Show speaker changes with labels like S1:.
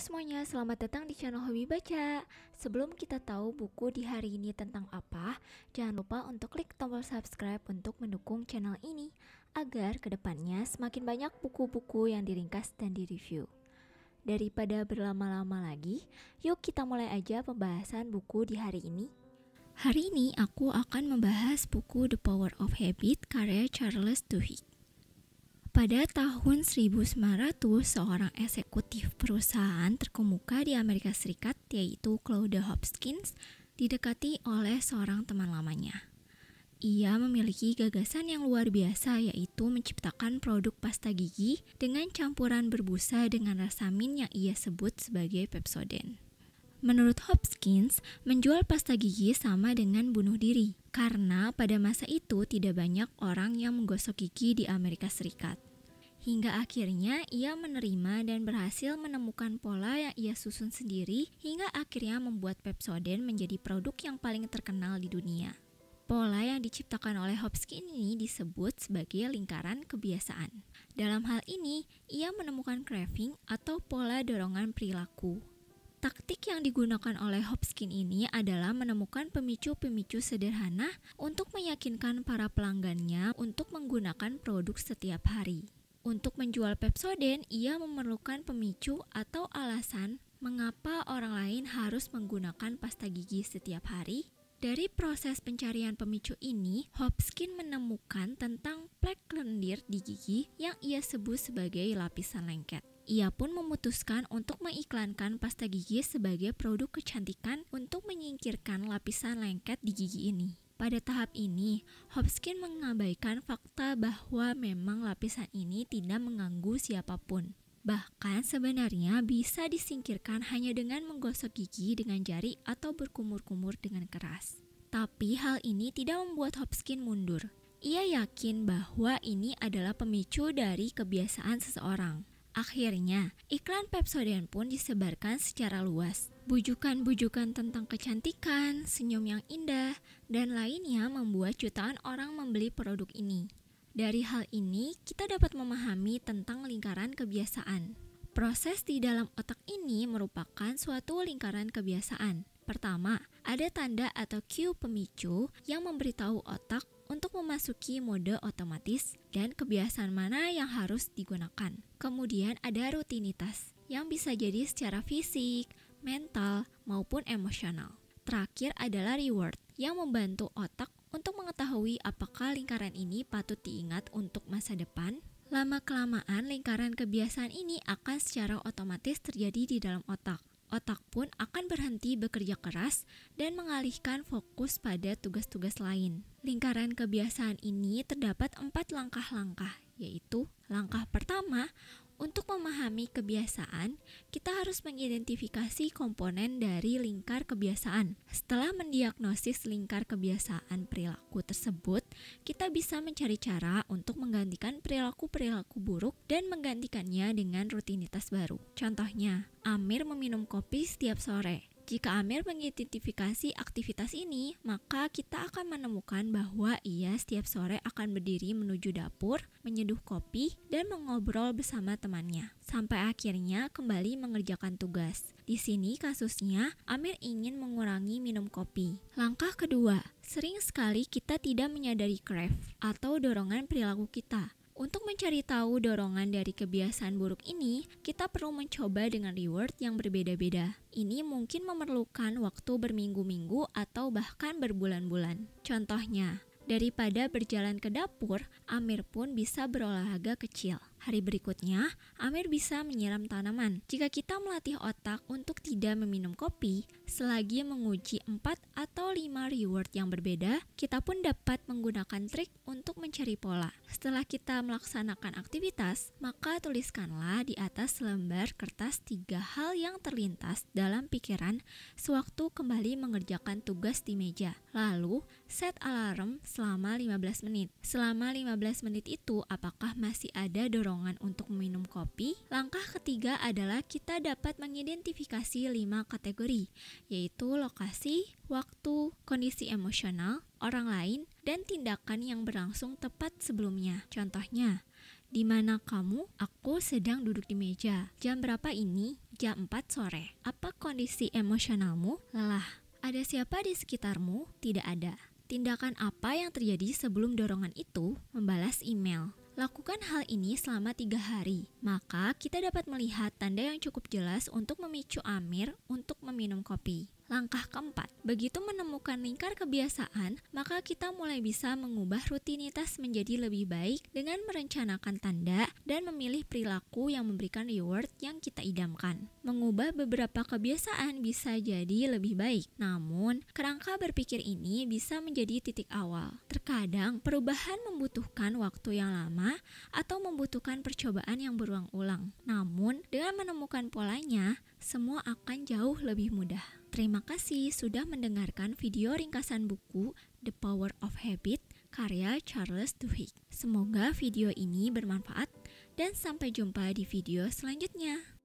S1: semuanya, selamat datang di channel Hobi Baca. Sebelum kita tahu buku di hari ini tentang apa, jangan lupa untuk klik tombol subscribe untuk mendukung channel ini agar kedepannya semakin banyak buku-buku yang diringkas dan direview. Daripada berlama-lama lagi, yuk kita mulai aja pembahasan buku di hari ini. Hari ini aku akan membahas buku The Power of Habit karya Charles Duhigg. Pada tahun 1900, seorang eksekutif perusahaan terkemuka di Amerika Serikat yaitu Claude Hopkins didekati oleh seorang teman lamanya. Ia memiliki gagasan yang luar biasa yaitu menciptakan produk pasta gigi dengan campuran berbusa dengan rasa min yang ia sebut sebagai Pepsodent. Menurut Hopkins, menjual pasta gigi sama dengan bunuh diri karena pada masa itu tidak banyak orang yang menggosok gigi di Amerika Serikat. Hingga akhirnya ia menerima dan berhasil menemukan pola yang ia susun sendiri hingga akhirnya membuat Pepsodent menjadi produk yang paling terkenal di dunia. Pola yang diciptakan oleh Hopkins ini disebut sebagai lingkaran kebiasaan. Dalam hal ini, ia menemukan craving atau pola dorongan perilaku Taktik yang digunakan oleh Hopskin ini adalah menemukan pemicu-pemicu sederhana untuk meyakinkan para pelanggannya untuk menggunakan produk setiap hari. Untuk menjual Pepsodent, ia memerlukan pemicu atau alasan mengapa orang lain harus menggunakan pasta gigi setiap hari. Dari proses pencarian pemicu ini, Hopskin menemukan tentang plek lendir di gigi yang ia sebut sebagai lapisan lengket. Ia pun memutuskan untuk mengiklankan pasta gigi sebagai produk kecantikan untuk menyingkirkan lapisan lengket di gigi ini. Pada tahap ini, Hopkins mengabaikan fakta bahwa memang lapisan ini tidak mengganggu siapapun. Bahkan sebenarnya bisa disingkirkan hanya dengan menggosok gigi dengan jari atau berkumur-kumur dengan keras. Tapi hal ini tidak membuat Hopkins mundur. Ia yakin bahwa ini adalah pemicu dari kebiasaan seseorang. Akhirnya, iklan Pepsodent pun disebarkan secara luas. Bujukan-bujukan tentang kecantikan, senyum yang indah, dan lainnya membuat jutaan orang membeli produk ini. Dari hal ini, kita dapat memahami tentang lingkaran kebiasaan. Proses di dalam otak ini merupakan suatu lingkaran kebiasaan. Pertama, ada tanda atau cue pemicu yang memberitahu otak untuk memasuki mode otomatis dan kebiasaan mana yang harus digunakan. Kemudian ada rutinitas yang bisa jadi secara fisik, mental, maupun emosional. Terakhir adalah reward yang membantu otak untuk mengetahui apakah lingkaran ini patut diingat untuk masa depan. Lama-kelamaan, lingkaran kebiasaan ini akan secara otomatis terjadi di dalam otak otak pun akan berhenti bekerja keras dan mengalihkan fokus pada tugas-tugas lain. Lingkaran kebiasaan ini terdapat empat langkah-langkah, yaitu langkah pertama untuk memahami kebiasaan, kita harus mengidentifikasi komponen dari lingkar kebiasaan. Setelah mendiagnosis lingkar kebiasaan perilaku tersebut, kita bisa mencari cara untuk menggantikan perilaku-perilaku buruk dan menggantikannya dengan rutinitas baru. Contohnya, Amir meminum kopi setiap sore. Jika Amir mengidentifikasi aktivitas ini, maka kita akan menemukan bahwa ia setiap sore akan berdiri menuju dapur, menyeduh kopi, dan mengobrol bersama temannya, sampai akhirnya kembali mengerjakan tugas. Di sini kasusnya, Amir ingin mengurangi minum kopi. Langkah kedua, sering sekali kita tidak menyadari craft atau dorongan perilaku kita untuk mencari tahu dorongan dari kebiasaan buruk ini, kita perlu mencoba dengan reward yang berbeda-beda. Ini mungkin memerlukan waktu berminggu-minggu atau bahkan berbulan-bulan. Contohnya, daripada berjalan ke dapur, Amir pun bisa berolahraga kecil. Hari berikutnya, Amir bisa menyiram tanaman. Jika kita melatih otak untuk tidak meminum kopi, selagi menguji 4 atau 5 reward yang berbeda, kita pun dapat menggunakan trik untuk mencari pola. Setelah kita melaksanakan aktivitas, maka tuliskanlah di atas lembar kertas tiga hal yang terlintas dalam pikiran sewaktu kembali mengerjakan tugas di meja. Lalu, set alarm selama 15 menit. Selama 15 menit itu, apakah masih ada dorongan untuk minum kopi? Langkah ketiga adalah kita dapat mengidentifikasi 5 kategori, yaitu lokasi, waktu, kondisi emosional, orang lain, dan tindakan yang berlangsung tepat sebelumnya. Contohnya, di mana kamu? Aku sedang duduk di meja. Jam berapa ini? Jam 4 sore. Apa kondisi emosionalmu? Lelah. Ada siapa di sekitarmu? Tidak ada. Tindakan apa yang terjadi sebelum dorongan itu membalas email? Lakukan hal ini selama tiga hari, maka kita dapat melihat tanda yang cukup jelas untuk memicu Amir untuk meminum kopi. Langkah keempat, begitu menemukan lingkar kebiasaan, maka kita mulai bisa mengubah rutinitas menjadi lebih baik dengan merencanakan tanda dan memilih perilaku yang memberikan reward yang kita idamkan. Mengubah beberapa kebiasaan bisa jadi lebih baik, namun kerangka berpikir ini bisa menjadi titik awal. Terkadang perubahan membutuhkan waktu yang lama atau membutuhkan percobaan yang berulang-ulang. Namun, dengan menemukan polanya, semua akan jauh lebih mudah. Terima kasih sudah mendengarkan video ringkasan buku The Power of Habit karya Charles Duhigg. Semoga video ini bermanfaat dan sampai jumpa di video selanjutnya.